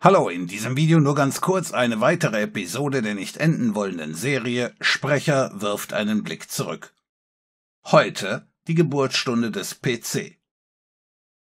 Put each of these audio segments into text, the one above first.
Hallo, in diesem Video nur ganz kurz eine weitere Episode der nicht enden wollenden Serie Sprecher wirft einen Blick zurück. Heute die Geburtsstunde des PC.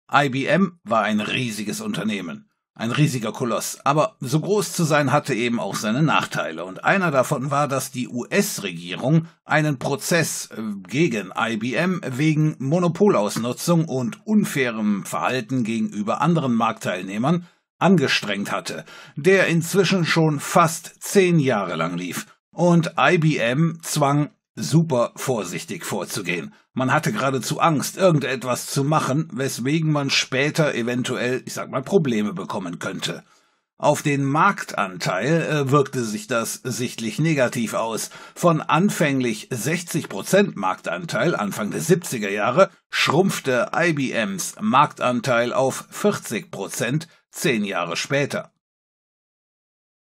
IBM war ein riesiges Unternehmen, ein riesiger Koloss, aber so groß zu sein hatte eben auch seine Nachteile und einer davon war, dass die US-Regierung einen Prozess äh, gegen IBM wegen Monopolausnutzung und unfairem Verhalten gegenüber anderen Marktteilnehmern angestrengt hatte, der inzwischen schon fast zehn Jahre lang lief. Und IBM zwang super vorsichtig vorzugehen. Man hatte geradezu Angst, irgendetwas zu machen, weswegen man später eventuell, ich sag mal, Probleme bekommen könnte. Auf den Marktanteil äh, wirkte sich das sichtlich negativ aus. Von anfänglich 60% Marktanteil Anfang der 70er Jahre schrumpfte IBMs Marktanteil auf 40% zehn Jahre später.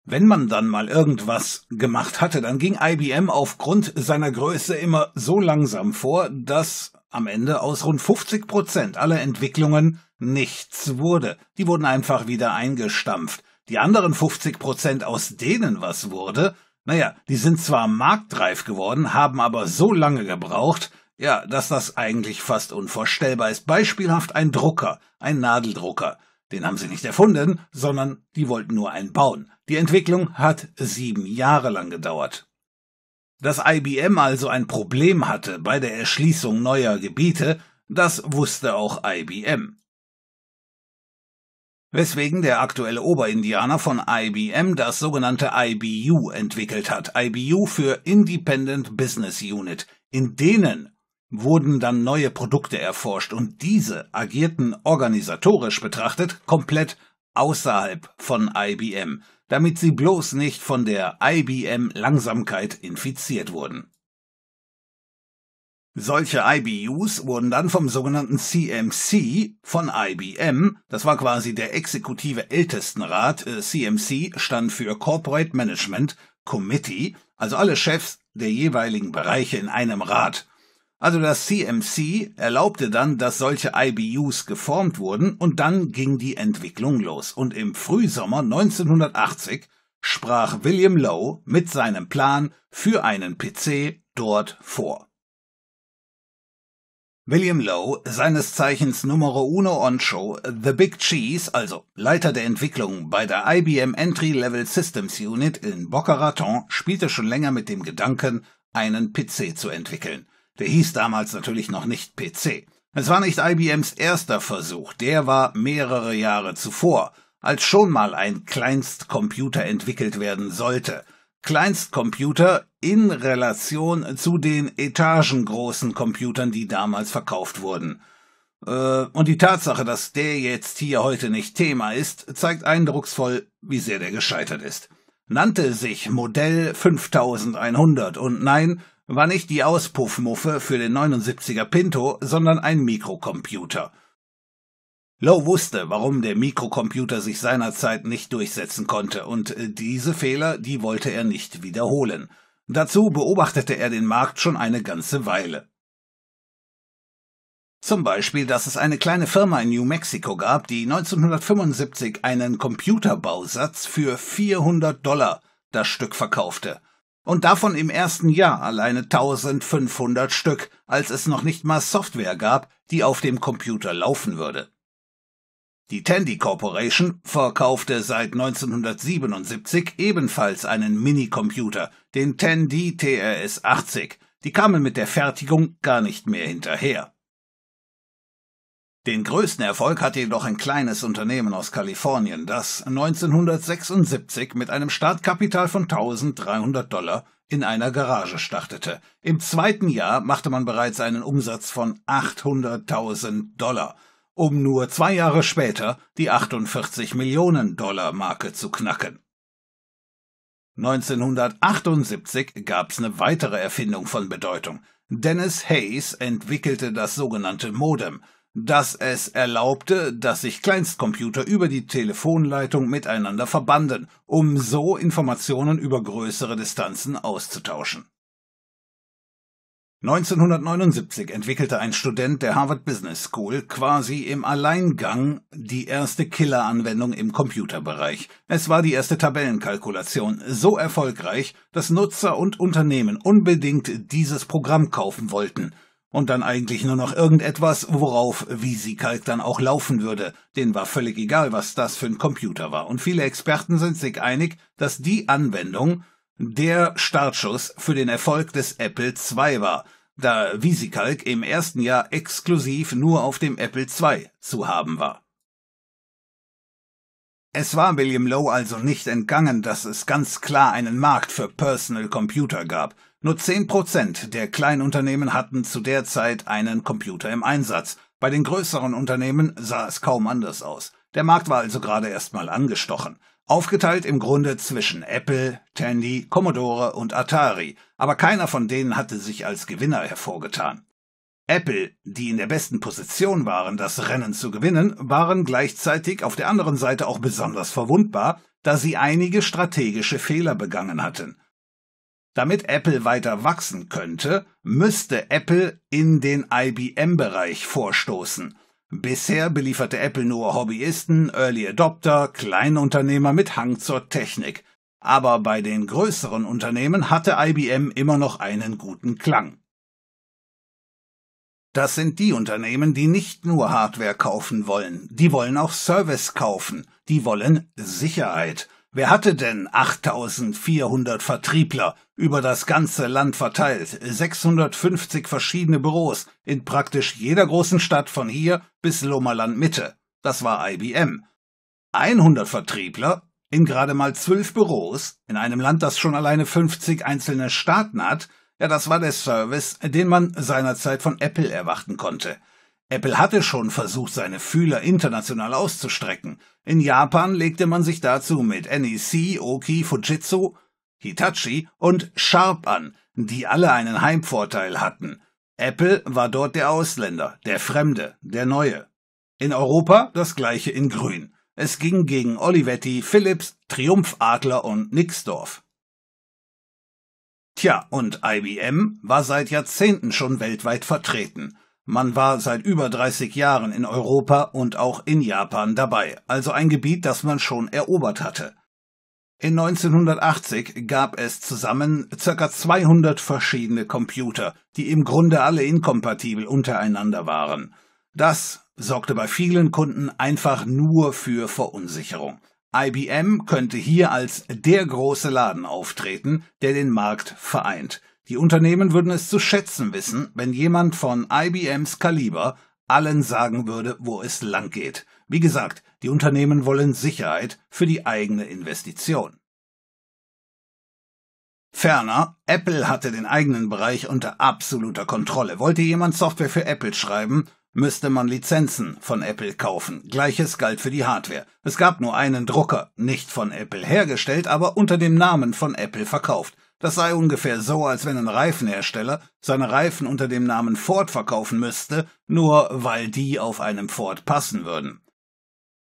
Wenn man dann mal irgendwas gemacht hatte, dann ging IBM aufgrund seiner Größe immer so langsam vor, dass am Ende aus rund 50 Prozent aller Entwicklungen nichts wurde. Die wurden einfach wieder eingestampft. Die anderen 50 Prozent, aus denen was wurde, naja, die sind zwar marktreif geworden, haben aber so lange gebraucht, ja, dass das eigentlich fast unvorstellbar ist. Beispielhaft ein Drucker, ein Nadeldrucker. Den haben sie nicht erfunden, sondern die wollten nur einen bauen. Die Entwicklung hat sieben Jahre lang gedauert. Dass IBM also ein Problem hatte bei der Erschließung neuer Gebiete, das wusste auch IBM. Weswegen der aktuelle Oberindianer von IBM das sogenannte IBU entwickelt hat. IBU für Independent Business Unit. In denen wurden dann neue Produkte erforscht und diese agierten organisatorisch betrachtet komplett außerhalb von IBM, damit sie bloß nicht von der IBM Langsamkeit infiziert wurden. Solche IBUs wurden dann vom sogenannten CMC von IBM, das war quasi der exekutive Ältestenrat, CMC äh, stand für Corporate Management Committee, also alle Chefs der jeweiligen Bereiche in einem Rat, also das CMC erlaubte dann, dass solche IBUs geformt wurden und dann ging die Entwicklung los. Und im Frühsommer 1980 sprach William Lowe mit seinem Plan für einen PC dort vor. William Lowe, seines Zeichens Numero Uno on Show, The Big Cheese, also Leiter der Entwicklung bei der IBM Entry-Level Systems Unit in Boca Raton, spielte schon länger mit dem Gedanken, einen PC zu entwickeln. Der hieß damals natürlich noch nicht PC. Es war nicht IBMs erster Versuch, der war mehrere Jahre zuvor, als schon mal ein Kleinstcomputer entwickelt werden sollte. Kleinstcomputer in Relation zu den etagengroßen Computern, die damals verkauft wurden. Äh, und die Tatsache, dass der jetzt hier heute nicht Thema ist, zeigt eindrucksvoll, wie sehr der gescheitert ist. Nannte sich Modell 5100 und nein, war nicht die Auspuffmuffe für den 79er Pinto, sondern ein Mikrocomputer. Lowe wusste, warum der Mikrocomputer sich seinerzeit nicht durchsetzen konnte, und äh, diese Fehler, die wollte er nicht wiederholen. Dazu beobachtete er den Markt schon eine ganze Weile. Zum Beispiel, dass es eine kleine Firma in New Mexico gab, die 1975 einen Computerbausatz für 400 Dollar das Stück verkaufte und davon im ersten Jahr alleine 1500 Stück, als es noch nicht mal Software gab, die auf dem Computer laufen würde. Die Tandy Corporation verkaufte seit 1977 ebenfalls einen Minicomputer, den Tandy TRS-80. Die kamen mit der Fertigung gar nicht mehr hinterher. Den größten Erfolg hatte jedoch ein kleines Unternehmen aus Kalifornien, das 1976 mit einem Startkapital von 1300 Dollar in einer Garage startete. Im zweiten Jahr machte man bereits einen Umsatz von 800.000 Dollar, um nur zwei Jahre später die 48 Millionen Dollar Marke zu knacken. 1978 gab es eine weitere Erfindung von Bedeutung. Dennis Hayes entwickelte das sogenannte Modem – dass es erlaubte, dass sich Kleinstcomputer über die Telefonleitung miteinander verbanden, um so Informationen über größere Distanzen auszutauschen. 1979 entwickelte ein Student der Harvard Business School quasi im Alleingang die erste Killer-Anwendung im Computerbereich. Es war die erste Tabellenkalkulation, so erfolgreich, dass Nutzer und Unternehmen unbedingt dieses Programm kaufen wollten – und dann eigentlich nur noch irgendetwas, worauf Wiesigkeit dann auch laufen würde. Den war völlig egal, was das für ein Computer war. Und viele Experten sind sich einig, dass die Anwendung der Startschuss für den Erfolg des Apple II war, da Wiesigkalk im ersten Jahr exklusiv nur auf dem Apple II zu haben war. Es war William Lowe also nicht entgangen, dass es ganz klar einen Markt für Personal Computer gab, nur 10% der Kleinunternehmen hatten zu der Zeit einen Computer im Einsatz. Bei den größeren Unternehmen sah es kaum anders aus. Der Markt war also gerade erstmal angestochen. Aufgeteilt im Grunde zwischen Apple, Tandy, Commodore und Atari, aber keiner von denen hatte sich als Gewinner hervorgetan. Apple, die in der besten Position waren, das Rennen zu gewinnen, waren gleichzeitig auf der anderen Seite auch besonders verwundbar, da sie einige strategische Fehler begangen hatten. Damit Apple weiter wachsen könnte, müsste Apple in den IBM-Bereich vorstoßen. Bisher belieferte Apple nur Hobbyisten, Early Adopter, Kleinunternehmer mit Hang zur Technik. Aber bei den größeren Unternehmen hatte IBM immer noch einen guten Klang. Das sind die Unternehmen, die nicht nur Hardware kaufen wollen, die wollen auch Service kaufen, die wollen Sicherheit. Wer hatte denn 8400 Vertriebler über das ganze Land verteilt, 650 verschiedene Büros in praktisch jeder großen Stadt von hier bis Lomaland Mitte? Das war IBM. 100 Vertriebler in gerade mal 12 Büros in einem Land, das schon alleine 50 einzelne Staaten hat, ja, das war der Service, den man seinerzeit von Apple erwarten konnte. Apple hatte schon versucht, seine Fühler international auszustrecken. In Japan legte man sich dazu mit NEC, Oki, Fujitsu, Hitachi und Sharp an, die alle einen Heimvorteil hatten. Apple war dort der Ausländer, der Fremde, der Neue. In Europa das gleiche in Grün. Es ging gegen Olivetti, Philips, Triumphadler und Nixdorf. Tja, und IBM war seit Jahrzehnten schon weltweit vertreten. Man war seit über 30 Jahren in Europa und auch in Japan dabei, also ein Gebiet, das man schon erobert hatte. In 1980 gab es zusammen ca. 200 verschiedene Computer, die im Grunde alle inkompatibel untereinander waren. Das sorgte bei vielen Kunden einfach nur für Verunsicherung. IBM könnte hier als der große Laden auftreten, der den Markt vereint. Die Unternehmen würden es zu schätzen wissen, wenn jemand von IBMs Kaliber allen sagen würde, wo es lang geht. Wie gesagt, die Unternehmen wollen Sicherheit für die eigene Investition. Ferner, Apple hatte den eigenen Bereich unter absoluter Kontrolle. Wollte jemand Software für Apple schreiben, müsste man Lizenzen von Apple kaufen. Gleiches galt für die Hardware. Es gab nur einen Drucker, nicht von Apple hergestellt, aber unter dem Namen von Apple verkauft. Das sei ungefähr so, als wenn ein Reifenhersteller seine Reifen unter dem Namen Ford verkaufen müsste, nur weil die auf einem Ford passen würden.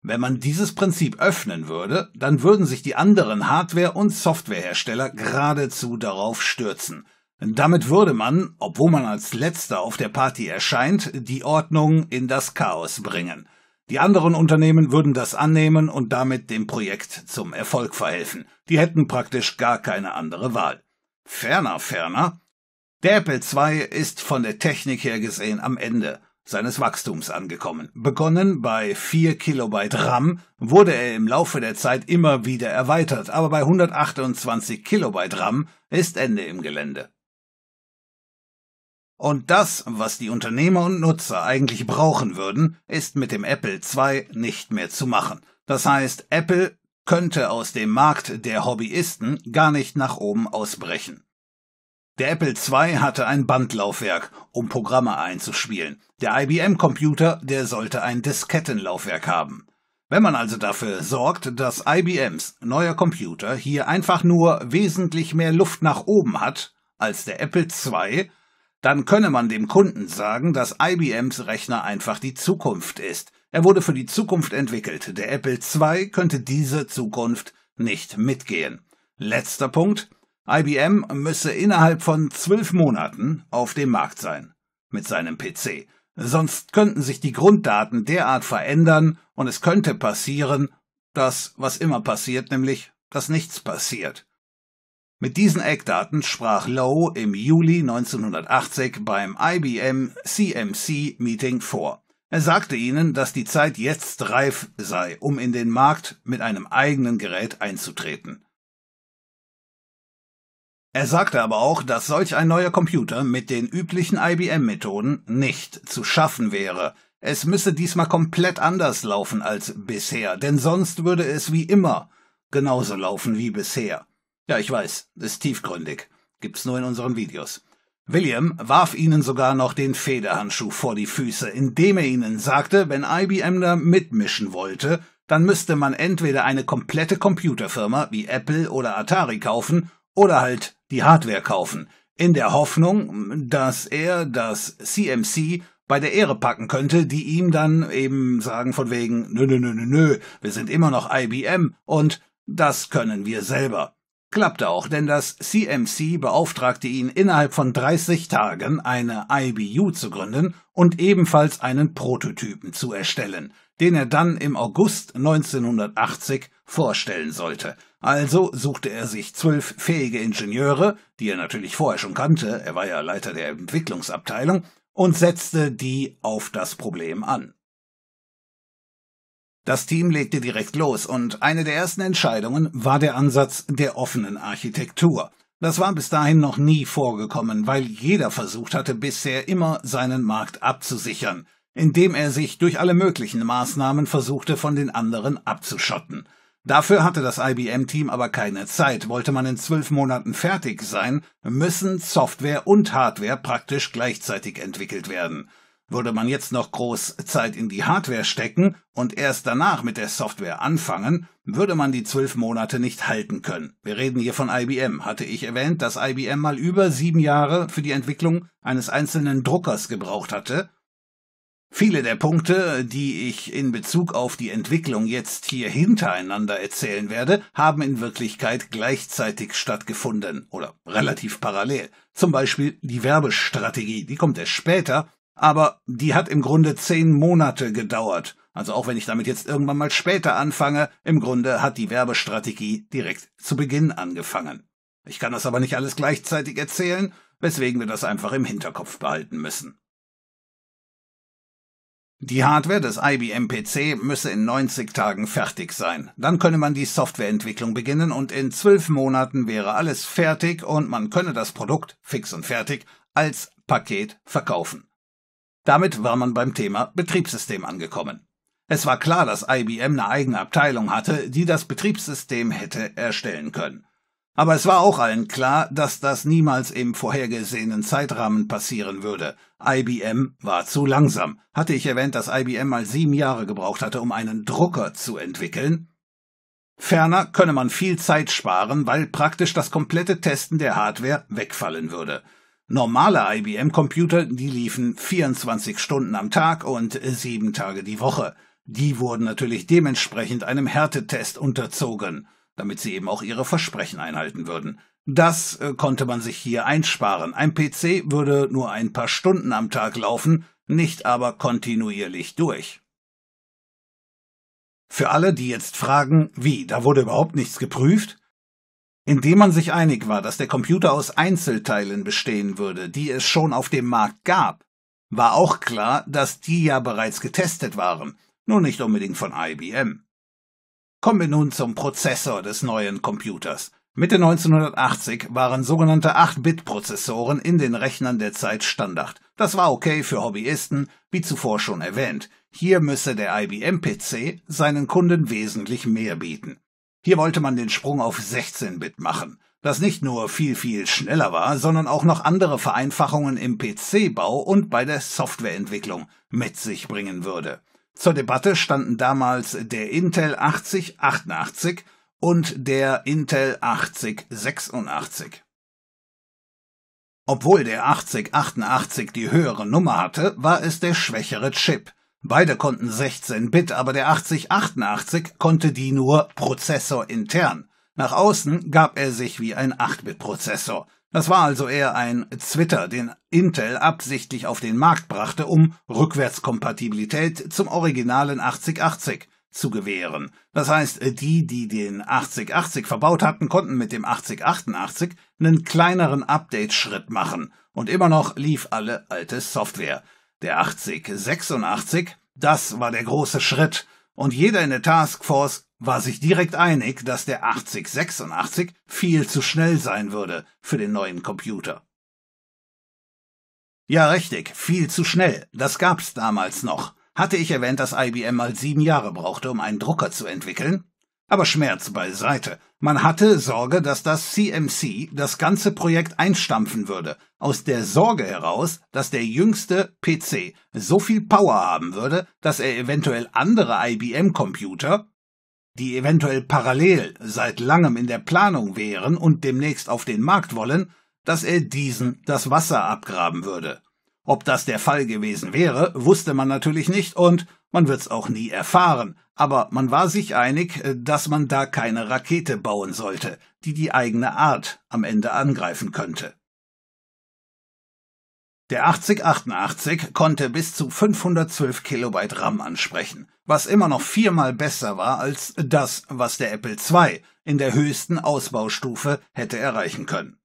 Wenn man dieses Prinzip öffnen würde, dann würden sich die anderen Hardware- und Softwarehersteller geradezu darauf stürzen. Damit würde man, obwohl man als letzter auf der Party erscheint, die Ordnung in das Chaos bringen. Die anderen Unternehmen würden das annehmen und damit dem Projekt zum Erfolg verhelfen. Die hätten praktisch gar keine andere Wahl. Ferner, ferner, der Apple II ist von der Technik her gesehen am Ende seines Wachstums angekommen. Begonnen bei 4 Kilobyte RAM wurde er im Laufe der Zeit immer wieder erweitert, aber bei 128 Kilobyte RAM ist Ende im Gelände. Und das, was die Unternehmer und Nutzer eigentlich brauchen würden, ist mit dem Apple II nicht mehr zu machen. Das heißt, Apple könnte aus dem Markt der Hobbyisten gar nicht nach oben ausbrechen. Der Apple II hatte ein Bandlaufwerk, um Programme einzuspielen. Der IBM-Computer, der sollte ein Diskettenlaufwerk haben. Wenn man also dafür sorgt, dass IBMs neuer Computer hier einfach nur wesentlich mehr Luft nach oben hat als der Apple II, dann könne man dem Kunden sagen, dass IBMs Rechner einfach die Zukunft ist – er wurde für die Zukunft entwickelt. Der Apple II könnte diese Zukunft nicht mitgehen. Letzter Punkt. IBM müsse innerhalb von zwölf Monaten auf dem Markt sein. Mit seinem PC. Sonst könnten sich die Grunddaten derart verändern und es könnte passieren, dass, was immer passiert, nämlich, dass nichts passiert. Mit diesen Eckdaten sprach Lowe im Juli 1980 beim IBM CMC Meeting vor. Er sagte ihnen, dass die Zeit jetzt reif sei, um in den Markt mit einem eigenen Gerät einzutreten. Er sagte aber auch, dass solch ein neuer Computer mit den üblichen IBM-Methoden nicht zu schaffen wäre. Es müsse diesmal komplett anders laufen als bisher, denn sonst würde es wie immer genauso laufen wie bisher. Ja, ich weiß, ist tiefgründig. Gibt's nur in unseren Videos. William warf ihnen sogar noch den Federhandschuh vor die Füße, indem er ihnen sagte, wenn IBM da mitmischen wollte, dann müsste man entweder eine komplette Computerfirma wie Apple oder Atari kaufen oder halt die Hardware kaufen, in der Hoffnung, dass er das CMC bei der Ehre packen könnte, die ihm dann eben sagen von wegen, nö, nö, nö, nö, wir sind immer noch IBM und das können wir selber. Klappte auch, denn das CMC beauftragte ihn, innerhalb von 30 Tagen eine IBU zu gründen und ebenfalls einen Prototypen zu erstellen, den er dann im August 1980 vorstellen sollte. Also suchte er sich zwölf fähige Ingenieure, die er natürlich vorher schon kannte, er war ja Leiter der Entwicklungsabteilung, und setzte die auf das Problem an. Das Team legte direkt los und eine der ersten Entscheidungen war der Ansatz der offenen Architektur. Das war bis dahin noch nie vorgekommen, weil jeder versucht hatte bisher immer seinen Markt abzusichern, indem er sich durch alle möglichen Maßnahmen versuchte, von den anderen abzuschotten. Dafür hatte das IBM-Team aber keine Zeit. Wollte man in zwölf Monaten fertig sein, müssen Software und Hardware praktisch gleichzeitig entwickelt werden. Würde man jetzt noch groß Zeit in die Hardware stecken und erst danach mit der Software anfangen, würde man die zwölf Monate nicht halten können. Wir reden hier von IBM. Hatte ich erwähnt, dass IBM mal über sieben Jahre für die Entwicklung eines einzelnen Druckers gebraucht hatte? Viele der Punkte, die ich in Bezug auf die Entwicklung jetzt hier hintereinander erzählen werde, haben in Wirklichkeit gleichzeitig stattgefunden oder relativ parallel. Zum Beispiel die Werbestrategie, die kommt erst später aber die hat im Grunde zehn Monate gedauert. Also auch wenn ich damit jetzt irgendwann mal später anfange, im Grunde hat die Werbestrategie direkt zu Beginn angefangen. Ich kann das aber nicht alles gleichzeitig erzählen, weswegen wir das einfach im Hinterkopf behalten müssen. Die Hardware des IBM PC müsse in 90 Tagen fertig sein. Dann könne man die Softwareentwicklung beginnen und in zwölf Monaten wäre alles fertig und man könne das Produkt fix und fertig als Paket verkaufen. Damit war man beim Thema Betriebssystem angekommen. Es war klar, dass IBM eine eigene Abteilung hatte, die das Betriebssystem hätte erstellen können. Aber es war auch allen klar, dass das niemals im vorhergesehenen Zeitrahmen passieren würde. IBM war zu langsam. Hatte ich erwähnt, dass IBM mal sieben Jahre gebraucht hatte, um einen Drucker zu entwickeln? Ferner könne man viel Zeit sparen, weil praktisch das komplette Testen der Hardware wegfallen würde. Normale IBM-Computer, die liefen 24 Stunden am Tag und sieben Tage die Woche. Die wurden natürlich dementsprechend einem Härtetest unterzogen, damit sie eben auch ihre Versprechen einhalten würden. Das äh, konnte man sich hier einsparen. Ein PC würde nur ein paar Stunden am Tag laufen, nicht aber kontinuierlich durch. Für alle, die jetzt fragen, wie, da wurde überhaupt nichts geprüft? indem man sich einig war, dass der Computer aus Einzelteilen bestehen würde, die es schon auf dem Markt gab, war auch klar, dass die ja bereits getestet waren, nur nicht unbedingt von IBM. Kommen wir nun zum Prozessor des neuen Computers. Mitte 1980 waren sogenannte 8-Bit-Prozessoren in den Rechnern der Zeit Standard. Das war okay für Hobbyisten, wie zuvor schon erwähnt. Hier müsse der IBM-PC seinen Kunden wesentlich mehr bieten. Hier wollte man den Sprung auf 16-Bit machen, das nicht nur viel, viel schneller war, sondern auch noch andere Vereinfachungen im PC-Bau und bei der Softwareentwicklung mit sich bringen würde. Zur Debatte standen damals der Intel 8088 und der Intel 8086. Obwohl der 8088 die höhere Nummer hatte, war es der schwächere Chip – Beide konnten 16-Bit, aber der 8088 konnte die nur Prozessor intern. Nach außen gab er sich wie ein 8-Bit-Prozessor. Das war also eher ein Zwitter, den Intel absichtlich auf den Markt brachte, um Rückwärtskompatibilität zum originalen 8080 zu gewähren. Das heißt, die, die den 8080 verbaut hatten, konnten mit dem 8088 einen kleineren Update-Schritt machen und immer noch lief alle alte Software. Der 8086, das war der große Schritt. Und jeder in der Taskforce war sich direkt einig, dass der 8086 viel zu schnell sein würde für den neuen Computer. Ja, richtig, viel zu schnell. Das gab's damals noch. Hatte ich erwähnt, dass IBM mal sieben Jahre brauchte, um einen Drucker zu entwickeln? Aber Schmerz beiseite. Man hatte Sorge, dass das CMC das ganze Projekt einstampfen würde, aus der Sorge heraus, dass der jüngste PC so viel Power haben würde, dass er eventuell andere IBM-Computer, die eventuell parallel seit langem in der Planung wären und demnächst auf den Markt wollen, dass er diesen das Wasser abgraben würde. Ob das der Fall gewesen wäre, wusste man natürlich nicht und man wird's auch nie erfahren, aber man war sich einig, äh, dass man da keine Rakete bauen sollte, die die eigene Art am Ende angreifen könnte. Der 8088 konnte bis zu 512 Kilobyte RAM ansprechen, was immer noch viermal besser war als das, was der Apple II in der höchsten Ausbaustufe hätte erreichen können.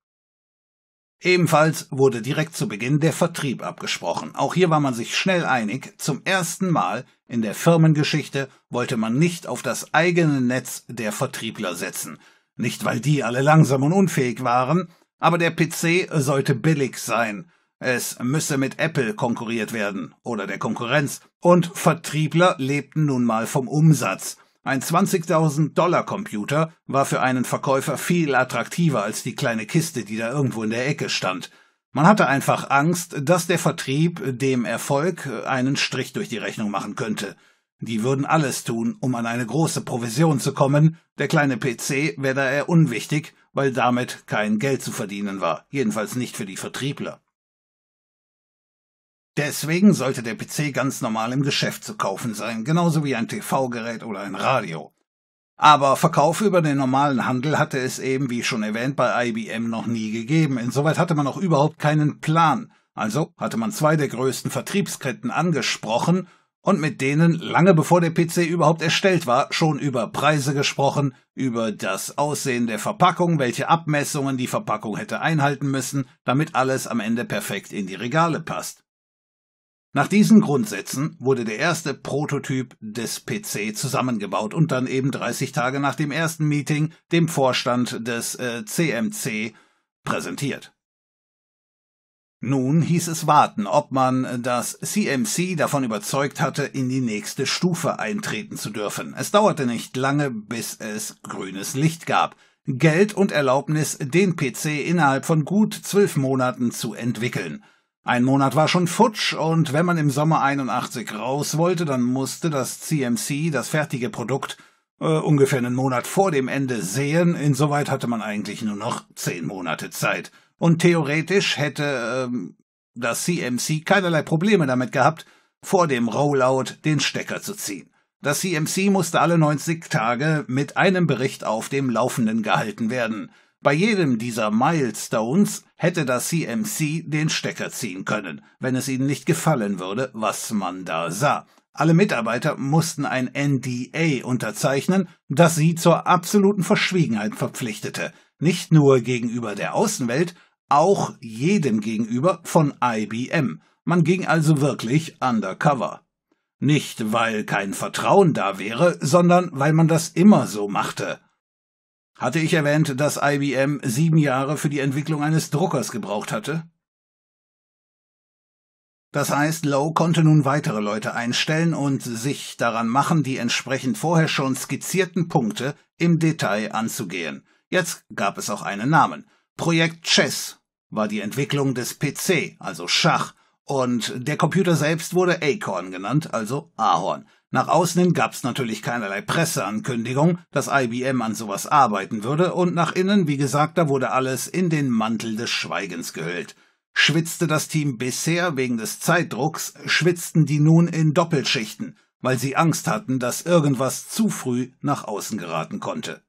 Ebenfalls wurde direkt zu Beginn der Vertrieb abgesprochen. Auch hier war man sich schnell einig. Zum ersten Mal in der Firmengeschichte wollte man nicht auf das eigene Netz der Vertriebler setzen. Nicht, weil die alle langsam und unfähig waren, aber der PC sollte billig sein. Es müsse mit Apple konkurriert werden oder der Konkurrenz. Und Vertriebler lebten nun mal vom Umsatz. Ein 20.000 Dollar Computer war für einen Verkäufer viel attraktiver als die kleine Kiste, die da irgendwo in der Ecke stand. Man hatte einfach Angst, dass der Vertrieb dem Erfolg einen Strich durch die Rechnung machen könnte. Die würden alles tun, um an eine große Provision zu kommen. Der kleine PC wäre da eher unwichtig, weil damit kein Geld zu verdienen war, jedenfalls nicht für die Vertriebler. Deswegen sollte der PC ganz normal im Geschäft zu kaufen sein, genauso wie ein TV-Gerät oder ein Radio. Aber Verkauf über den normalen Handel hatte es eben, wie schon erwähnt, bei IBM noch nie gegeben. Insoweit hatte man auch überhaupt keinen Plan. Also hatte man zwei der größten Vertriebsketten angesprochen und mit denen, lange bevor der PC überhaupt erstellt war, schon über Preise gesprochen, über das Aussehen der Verpackung, welche Abmessungen die Verpackung hätte einhalten müssen, damit alles am Ende perfekt in die Regale passt. Nach diesen Grundsätzen wurde der erste Prototyp des PC zusammengebaut und dann eben 30 Tage nach dem ersten Meeting dem Vorstand des äh, CMC präsentiert. Nun hieß es warten, ob man das CMC davon überzeugt hatte, in die nächste Stufe eintreten zu dürfen. Es dauerte nicht lange, bis es grünes Licht gab. Geld und Erlaubnis, den PC innerhalb von gut zwölf Monaten zu entwickeln – ein Monat war schon futsch und wenn man im Sommer 81 raus wollte, dann musste das CMC das fertige Produkt äh, ungefähr einen Monat vor dem Ende sehen. Insoweit hatte man eigentlich nur noch zehn Monate Zeit. Und theoretisch hätte ähm, das CMC keinerlei Probleme damit gehabt, vor dem Rollout den Stecker zu ziehen. Das CMC musste alle 90 Tage mit einem Bericht auf dem Laufenden gehalten werden. Bei jedem dieser Milestones hätte das CMC den Stecker ziehen können, wenn es ihnen nicht gefallen würde, was man da sah. Alle Mitarbeiter mussten ein NDA unterzeichnen, das sie zur absoluten Verschwiegenheit verpflichtete, nicht nur gegenüber der Außenwelt, auch jedem gegenüber von IBM. Man ging also wirklich undercover. Nicht, weil kein Vertrauen da wäre, sondern weil man das immer so machte. Hatte ich erwähnt, dass IBM sieben Jahre für die Entwicklung eines Druckers gebraucht hatte? Das heißt, Lowe konnte nun weitere Leute einstellen und sich daran machen, die entsprechend vorher schon skizzierten Punkte im Detail anzugehen. Jetzt gab es auch einen Namen. Projekt Chess war die Entwicklung des PC, also Schach, und der Computer selbst wurde Acorn genannt, also Ahorn. Nach außen hin gab's natürlich keinerlei Presseankündigung, dass IBM an sowas arbeiten würde, und nach innen, wie gesagt, da wurde alles in den Mantel des Schweigens gehüllt. Schwitzte das Team bisher wegen des Zeitdrucks, schwitzten die nun in Doppelschichten, weil sie Angst hatten, dass irgendwas zu früh nach außen geraten konnte.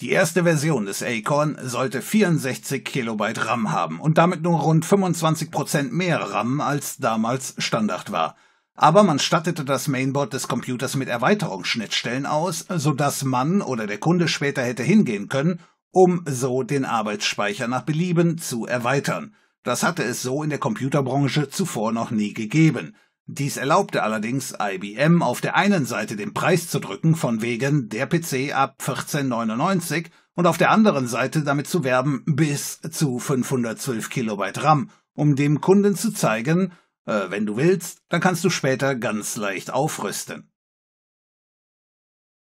Die erste Version des Acorn sollte 64 Kilobyte RAM haben und damit nur rund 25% Prozent mehr RAM als damals Standard war – aber man stattete das Mainboard des Computers mit Erweiterungsschnittstellen aus, sodass man oder der Kunde später hätte hingehen können, um so den Arbeitsspeicher nach Belieben zu erweitern. Das hatte es so in der Computerbranche zuvor noch nie gegeben. Dies erlaubte allerdings IBM auf der einen Seite den Preis zu drücken von wegen der PC ab 1499 und auf der anderen Seite damit zu werben bis zu 512 Kilobyte RAM, um dem Kunden zu zeigen, äh, wenn du willst, dann kannst du später ganz leicht aufrüsten.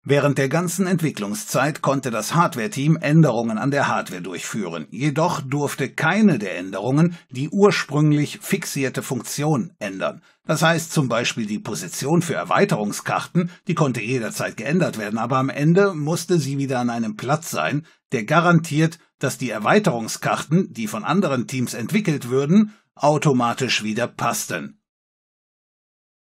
Während der ganzen Entwicklungszeit konnte das Hardware-Team Änderungen an der Hardware durchführen, jedoch durfte keine der Änderungen die ursprünglich fixierte Funktion ändern. Das heißt zum Beispiel die Position für Erweiterungskarten, die konnte jederzeit geändert werden, aber am Ende musste sie wieder an einem Platz sein, der garantiert, dass die Erweiterungskarten, die von anderen Teams entwickelt würden, automatisch wieder passten.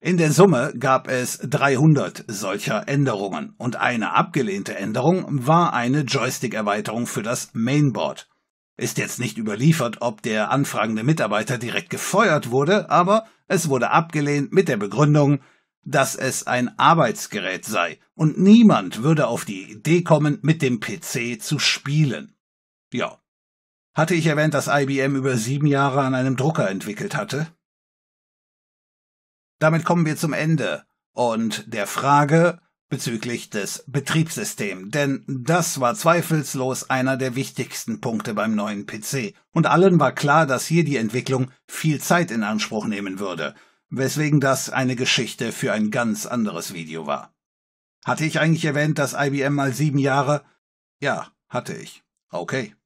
In der Summe gab es 300 solcher Änderungen und eine abgelehnte Änderung war eine Joystick-Erweiterung für das Mainboard. Ist jetzt nicht überliefert, ob der anfragende Mitarbeiter direkt gefeuert wurde, aber es wurde abgelehnt mit der Begründung, dass es ein Arbeitsgerät sei und niemand würde auf die Idee kommen, mit dem PC zu spielen. Ja, hatte ich erwähnt, dass IBM über sieben Jahre an einem Drucker entwickelt hatte? Damit kommen wir zum Ende und der Frage bezüglich des Betriebssystems, denn das war zweifelslos einer der wichtigsten Punkte beim neuen PC und allen war klar, dass hier die Entwicklung viel Zeit in Anspruch nehmen würde, weswegen das eine Geschichte für ein ganz anderes Video war. Hatte ich eigentlich erwähnt, dass IBM mal sieben Jahre? Ja, hatte ich. Okay.